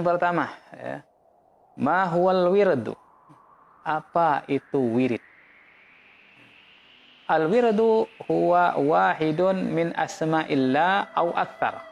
yang pertama ya. Ma huwal wirdu? Apa itu wirid? Al wirdu huwa wahidun min asma'illah au aktsar.